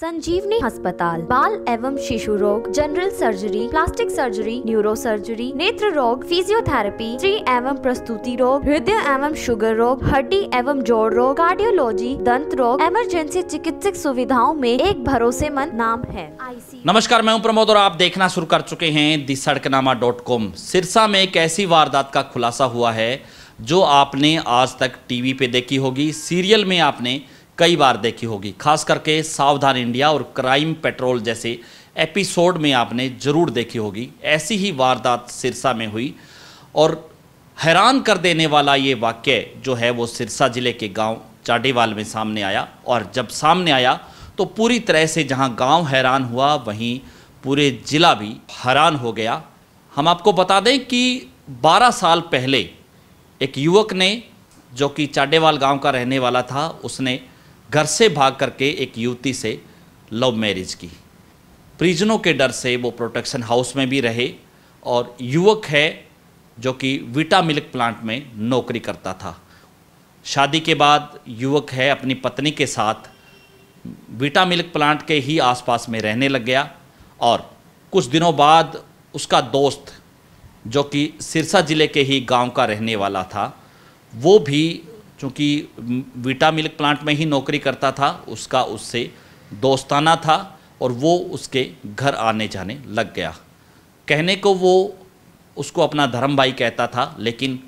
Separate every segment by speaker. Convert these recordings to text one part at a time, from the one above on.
Speaker 1: संजीवनी अस्पताल बाल एवं शिशु रोग general surgery plastic surgery neuro surgery नेत्र रोग फिजियोथेरेपी स्त्री एवं प्रस्तुति रोग हृदय एवं शुगर रोग हड्डी एवं जोड़ रोग कार्डियोलॉजी दंत रोग इमरजेंसी चिकित्सक सुविधाओं में एक भरोसेमंद नाम है नमस्कार मैं हूं प्रमोद और आप देखना शुरू कर चुके हैं the Sadaknama dot com Sirsa में एक ऐसी वारदात का खुलासा हुआ है जो आपने आज तक टीवी पे देखी होगी सीरियल में आपने कई बार देखी होगी खास करके सावधान इंडिया और क्राइम पेट्रोल जैसे एपिसोड में आपने ज़रूर देखी होगी ऐसी ही वारदात सिरसा में हुई और हैरान कर देने वाला ये वाक्य जो है वो सिरसा ज़िले के गांव चाडीवाल में सामने आया और जब सामने आया तो पूरी तरह से जहां गांव हैरान हुआ वहीं पूरे ज़िला भी हैरान हो गया हम आपको बता दें कि 12 साल पहले एक युवक ने जो कि चाडेवाल गांव का रहने वाला था उसने घर से भाग करके एक युवती से लव मैरिज की परिजनों के डर से वो प्रोटेक्शन हाउस में भी रहे और युवक है जो कि विटा मिल्क प्लांट में नौकरी करता था शादी के बाद युवक है अपनी पत्नी के साथ विटा मिल्क प्लांट के ही आसपास में रहने लग गया और कुछ दिनों बाद उसका दोस्त जो कि सिरसा ज़िले के ही गांव का रहने वाला था वो भी चूँकि वीटा मिल्क प्लांट में ही नौकरी करता था उसका उससे दोस्ताना था और वो उसके घर आने जाने लग गया कहने को वो उसको अपना धर्म भाई कहता था लेकिन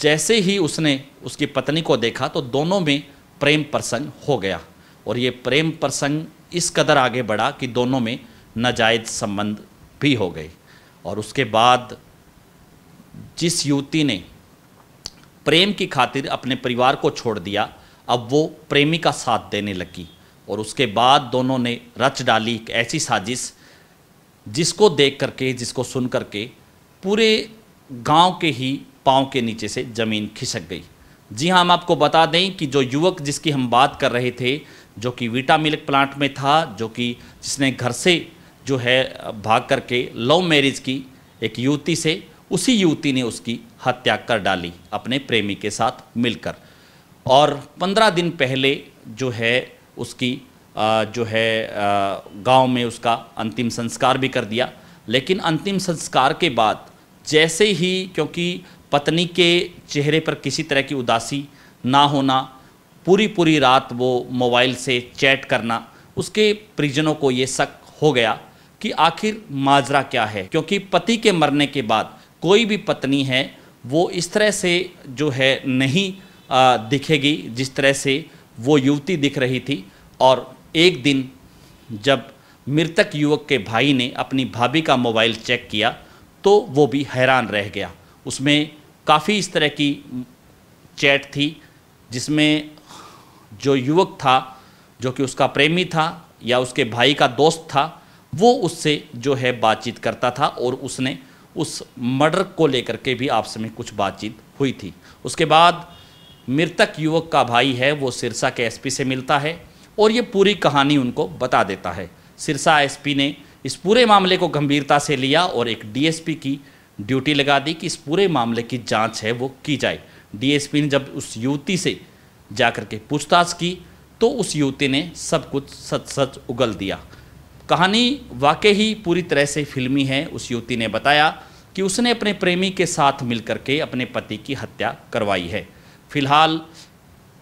Speaker 1: जैसे ही उसने उसकी पत्नी को देखा तो दोनों में प्रेम प्रसंग हो गया और ये प्रेम प्रसंग इस कदर आगे बढ़ा कि दोनों में नाजायज संबंध भी हो गए और उसके बाद जिस युवती ने प्रेम की खातिर अपने परिवार को छोड़ दिया अब वो प्रेमी का साथ देने लगी और उसके बाद दोनों ने रच डाली एक ऐसी साजिश जिसको देख करके जिसको सुन करके पूरे गांव के ही पाँव के नीचे से ज़मीन खिसक गई जी हाँ हम आपको बता दें कि जो युवक जिसकी हम बात कर रहे थे जो कि वीटा मिल्क प्लांट में था जो कि जिसने घर से जो है भाग करके लव मैरिज की एक युवती से उसी युवती ने उसकी हत्या कर डाली अपने प्रेमी के साथ मिलकर और पंद्रह दिन पहले जो है उसकी जो है गांव में उसका अंतिम संस्कार भी कर दिया लेकिन अंतिम संस्कार के बाद जैसे ही क्योंकि पत्नी के चेहरे पर किसी तरह की उदासी ना होना पूरी पूरी रात वो मोबाइल से चैट करना उसके परिजनों को ये शक हो गया कि आखिर माजरा क्या है क्योंकि पति के मरने के बाद कोई भी पत्नी है वो इस तरह से जो है नहीं आ, दिखेगी जिस तरह से वो युवती दिख रही थी और एक दिन जब मृतक युवक के भाई ने अपनी भाभी का मोबाइल चेक किया तो वो भी हैरान रह गया उसमें काफ़ी इस तरह की चैट थी जिसमें जो युवक था जो कि उसका प्रेमी था या उसके भाई का दोस्त था वो उससे जो है बातचीत करता था और उसने उस मर्डर को लेकर के भी आपस में कुछ बातचीत हुई थी उसके बाद मृतक युवक का भाई है वो सिरसा के एसपी से मिलता है और ये पूरी कहानी उनको बता देता है सिरसा एसपी ने इस पूरे मामले को गंभीरता से लिया और एक डीएसपी की ड्यूटी लगा दी कि इस पूरे मामले की जांच है वो की जाए डीएसपी ने जब उस युवती से जाकर के पूछताछ की तो उस युवती ने सब कुछ सच सच उगल दिया कहानी वाकई ही पूरी तरह से फिल्मी है उस युवती ने बताया कि उसने अपने प्रेमी के साथ मिलकर के अपने पति की हत्या करवाई है फिलहाल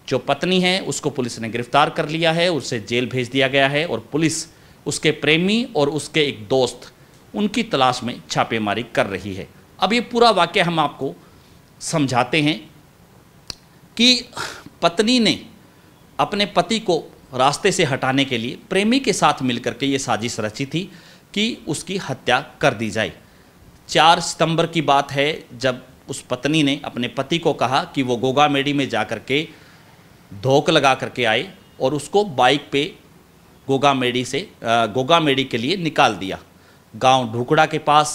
Speaker 1: जो पत्नी है उसको पुलिस ने गिरफ्तार कर लिया है उसे जेल भेज दिया गया है और पुलिस उसके प्रेमी और उसके एक दोस्त उनकी तलाश में छापेमारी कर रही है अब ये पूरा वाक्य हम आपको समझाते हैं कि पत्नी ने अपने पति को रास्ते से हटाने के लिए प्रेमी के साथ मिलकर के ये साजिश रची थी कि उसकी हत्या कर दी जाए चार सितंबर की बात है जब उस पत्नी ने अपने पति को कहा कि वो गोगामेड़ी में जा कर के धोख लगा करके आए और उसको बाइक पे गोगामेड़ी से गोगामेड़ी के लिए निकाल दिया गांव ढुकड़ा के पास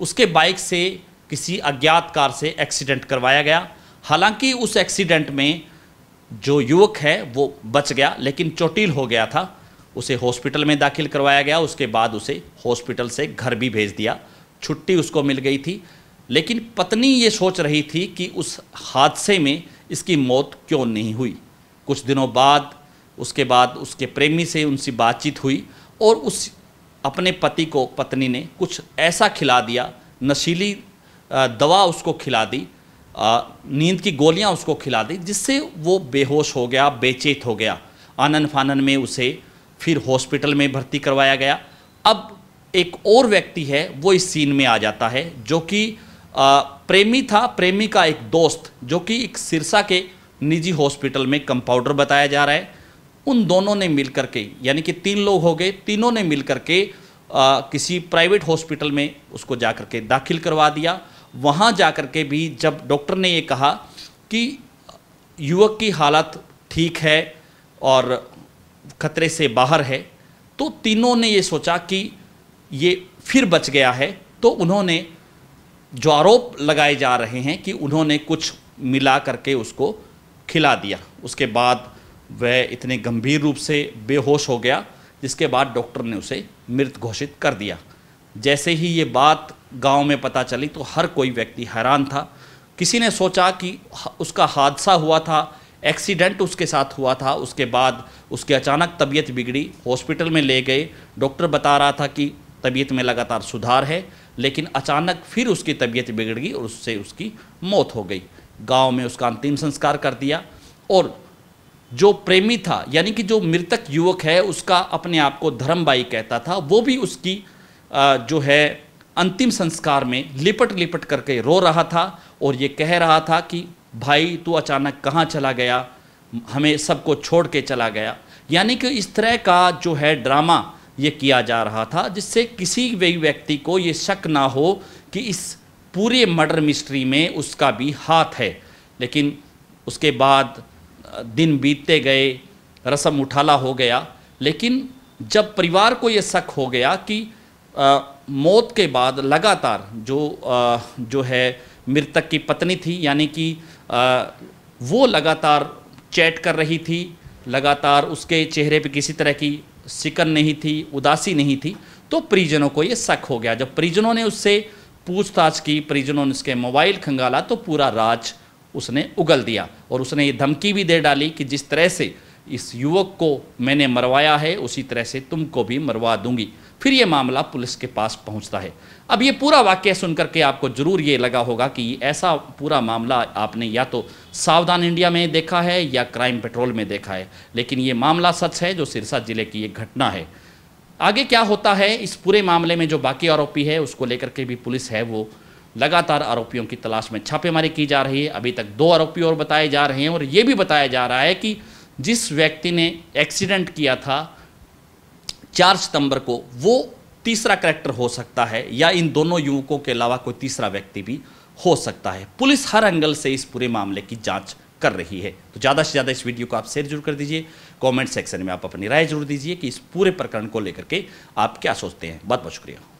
Speaker 1: उसके बाइक से किसी अज्ञात कार से एक्सीडेंट करवाया गया हालांकि उस एक्सीडेंट में जो युवक है वो बच गया लेकिन चोटिल हो गया था उसे हॉस्पिटल में दाखिल करवाया गया उसके बाद उसे हॉस्पिटल से घर भी भेज दिया छुट्टी उसको मिल गई थी लेकिन पत्नी ये सोच रही थी कि उस हादसे में इसकी मौत क्यों नहीं हुई कुछ दिनों बाद उसके बाद उसके प्रेमी से उनसे बातचीत हुई और उस अपने पति को पत्नी ने कुछ ऐसा खिला दिया नशीली दवा उसको खिला दी नींद की गोलियां उसको खिला दी जिससे वो बेहोश हो गया बेचेत हो गया आनन फानन में उसे फिर हॉस्पिटल में भर्ती करवाया गया अब एक और व्यक्ति है वो इस सीन में आ जाता है जो कि प्रेमी था प्रेमी का एक दोस्त जो कि एक सिरसा के निजी हॉस्पिटल में कंपाउंडर बताया जा रहा है उन दोनों ने मिल के यानी कि तीन लोग हो गए तीनों ने मिल के आ, किसी प्राइवेट हॉस्पिटल में उसको जा के दाखिल करवा दिया वहाँ जा कर के भी जब डॉक्टर ने ये कहा कि युवक की हालत ठीक है और खतरे से बाहर है तो तीनों ने ये सोचा कि ये फिर बच गया है तो उन्होंने जो आरोप लगाए जा रहे हैं कि उन्होंने कुछ मिला करके उसको खिला दिया उसके बाद वह इतने गंभीर रूप से बेहोश हो गया जिसके बाद डॉक्टर ने उसे मृत घोषित कर दिया जैसे ही ये बात गांव में पता चली तो हर कोई व्यक्ति हैरान था किसी ने सोचा कि उसका हादसा हुआ था एक्सीडेंट उसके साथ हुआ था उसके बाद उसकी अचानक तबीयत बिगड़ी हॉस्पिटल में ले गए डॉक्टर बता रहा था कि तबीयत में लगातार सुधार है लेकिन अचानक फिर उसकी तबीयत बिगड़ गई और उससे उसकी मौत हो गई गांव में उसका अंतिम संस्कार कर दिया और जो प्रेमी था यानी कि जो मृतक युवक है उसका अपने आप को धर्मबाई कहता था वो भी उसकी जो है अंतिम संस्कार में लिपट लिपट करके रो रहा था और ये कह रहा था कि भाई तू अचानक कहाँ चला गया हमें सबको छोड़ के चला गया यानी कि इस तरह का जो है ड्रामा ये किया जा रहा था जिससे किसी भी व्यक्ति को ये शक ना हो कि इस पूरे मर्डर मिस्ट्री में उसका भी हाथ है लेकिन उसके बाद दिन बीतते गए रसम उठाला हो गया लेकिन जब परिवार को ये शक हो गया कि आ, मौत के बाद लगातार जो आ, जो है मृतक की पत्नी थी यानी कि वो लगातार चैट कर रही थी लगातार उसके चेहरे पे किसी तरह की सिकन नहीं थी उदासी नहीं थी तो परिजनों को ये शक हो गया जब परिजनों ने उससे पूछताछ की परिजनों ने उसके मोबाइल खंगाला तो पूरा राज उसने उगल दिया और उसने ये धमकी भी दे डाली कि जिस तरह से इस युवक को मैंने मरवाया है उसी तरह से तुमको भी मरवा दूंगी फिर ये मामला पुलिस के पास पहुंचता है अब ये पूरा वाक्य सुनकर के आपको ज़रूर ये लगा होगा कि ऐसा पूरा मामला आपने या तो सावधान इंडिया में देखा है या क्राइम पेट्रोल में देखा है लेकिन ये मामला सच है जो सिरसा ज़िले की एक घटना है आगे क्या होता है इस पूरे मामले में जो बाकी आरोपी है उसको लेकर के भी पुलिस है वो लगातार आरोपियों की तलाश में छापेमारी की जा रही है अभी तक दो आरोपी और बताए जा रहे हैं और ये भी बताया जा रहा है कि जिस व्यक्ति ने एक्सीडेंट किया था चार सितंबर को वो तीसरा करैक्टर हो सकता है या इन दोनों युवकों के अलावा कोई तीसरा व्यक्ति भी हो सकता है पुलिस हर एंगल से इस पूरे मामले की जांच कर रही है तो ज़्यादा से ज़्यादा इस वीडियो को आप शेयर जरूर कर दीजिए कमेंट सेक्शन में आप अपनी राय जरूर दीजिए कि इस पूरे प्रकरण को लेकर के आप क्या सोचते हैं बहुत बहुत शुक्रिया